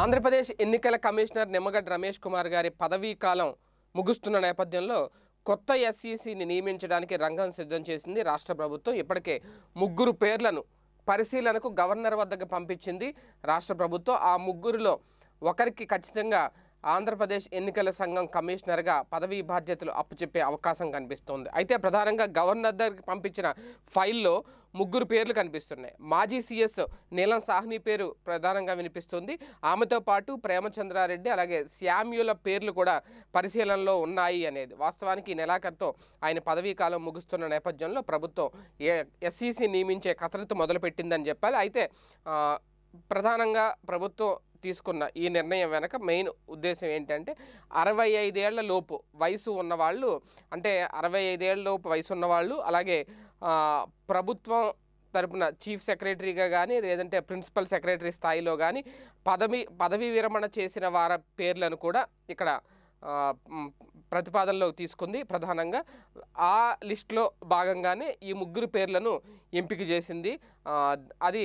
ఆంధ్రప్రదేశ్ ఎన్నికల కమిషనర్ నిమ్మగడ్డ రమేష్ కుమార్ గారి పదవీ కాలం ముగుస్తున్న నేపథ్యంలో కొత్త ఎస్ఈసిని నియమించడానికి రంగం సిద్ధం చేసింది రాష్ట్ర ప్రభుత్వం ఇప్పటికే ముగ్గురు పేర్లను పరిశీలనకు గవర్నర్ వద్దకు పంపించింది రాష్ట్ర ప్రభుత్వం ఆ ముగ్గురులో ఒకరికి ఖచ్చితంగా ఆంధ్రప్రదేశ్ ఎన్నికల సంఘం కమిషనర్గా పదవీ బాధ్యతలు అప్పుచెప్పే అవకాశం కనిపిస్తోంది అయితే ప్రధానంగా గవర్నర్ దగ్గరికి పంపించిన ఫైల్లో ముగ్గురు పేర్లు కనిపిస్తున్నాయి మాజీ సీఎస్ నీలం సాహ్ని పేరు ప్రధానంగా వినిపిస్తుంది ఆమెతో పాటు ప్రేమచంద్రారెడ్డి అలాగే శామ్యుల పేర్లు కూడా పరిశీలనలో ఉన్నాయి అనేది వాస్తవానికి నెలాఖరుతో ఆయన పదవీ కాలం ముగుస్తున్న నేపథ్యంలో ప్రభుత్వం ఎస్సీసీ నియమించే కసరత్తు మొదలుపెట్టిందని చెప్పాలి అయితే ప్రధానంగా ప్రభుత్వం తీసుకున్న ఈ నిర్ణయం వెనక మెయిన్ ఉద్దేశం ఏంటంటే అరవై ఐదేళ్ల లోపు వయసు ఉన్నవాళ్ళు అంటే అరవై ఐదేళ్ల లోపు వయసు ఉన్నవాళ్ళు అలాగే ప్రభుత్వం తరపున చీఫ్ సెక్రటరీగా కానీ లేదంటే ప్రిన్సిపల్ సెక్రటరీ స్థాయిలో కానీ పదవి పదవీ విరమణ చేసిన వారి పేర్లను కూడా ఇక్కడ ప్రతిపాదనలో తీసుకుంది ప్రధానంగా ఆ లిస్ట్లో భాగంగానే ఈ ముగ్గురు పేర్లను ఎంపిక చేసింది అది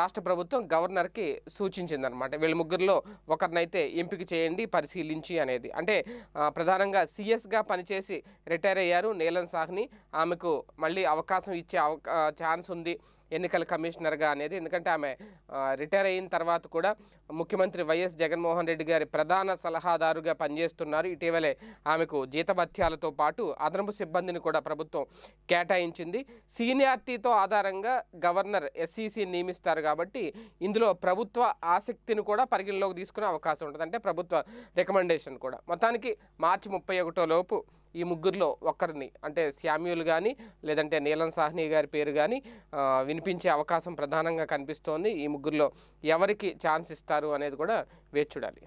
రాష్ట్ర ప్రభుత్వం గవర్నర్కి సూచించిందనమాట వీళ్ళ ముగ్గురులో ఒకరినైతే ఎంపిక చేయండి పరిశీలించి అనేది అంటే ప్రధానంగా సీఎస్గా పనిచేసి రిటైర్ అయ్యారు నీలం సాహ్ని ఆమెకు మళ్ళీ అవకాశం ఇచ్చే ఛాన్స్ ఉంది ఎన్నికల కమిషనర్గా అనేది ఎందుకంటే ఆమె రిటైర్ అయిన తర్వాత కూడా ముఖ్యమంత్రి వైఎస్ జగన్మోహన్ రెడ్డి గారి ప్రధాన సలహాదారుగా పనిచేస్తున్నారు ఇటీవలే ఆమెకు జీతభత్యాలతో పాటు అదనపు సిబ్బందిని కూడా ప్రభుత్వం కేటాయించింది సీనియారిటీతో ఆధారంగా గవర్నర్ ఎస్సీసీ నియమిస్తారు కాబట్టి ఇందులో ప్రభుత్వ ఆసక్తిని కూడా పరిగణలోకి తీసుకునే అవకాశం ఉంటుంది అంటే ప్రభుత్వ రికమెండేషన్ కూడా మొత్తానికి మార్చి ముప్పై ఒకటో లోపు ఈ ముగ్గురిలో ఒక్కరిని అంటే శామ్యూల్ కానీ లేదంటే నీలం సాహ్ని గారి పేరు కానీ వినిపించే అవకాశం ప్రధానంగా కనిపిస్తోంది ఈ ముగ్గురిలో ఎవరికి ఛాన్స్ ఇస్తారు అనేది కూడా వేచి చూడాలి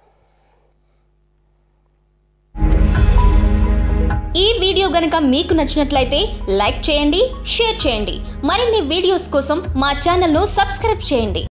ఈ వీడియో గనక మీకు నచ్చినట్లయితే లైక్ చేయండి షేర్ చేయండి మరిన్ని వీడియోస్ కోసం మా ఛానల్ను సబ్స్క్రైబ్ చేయండి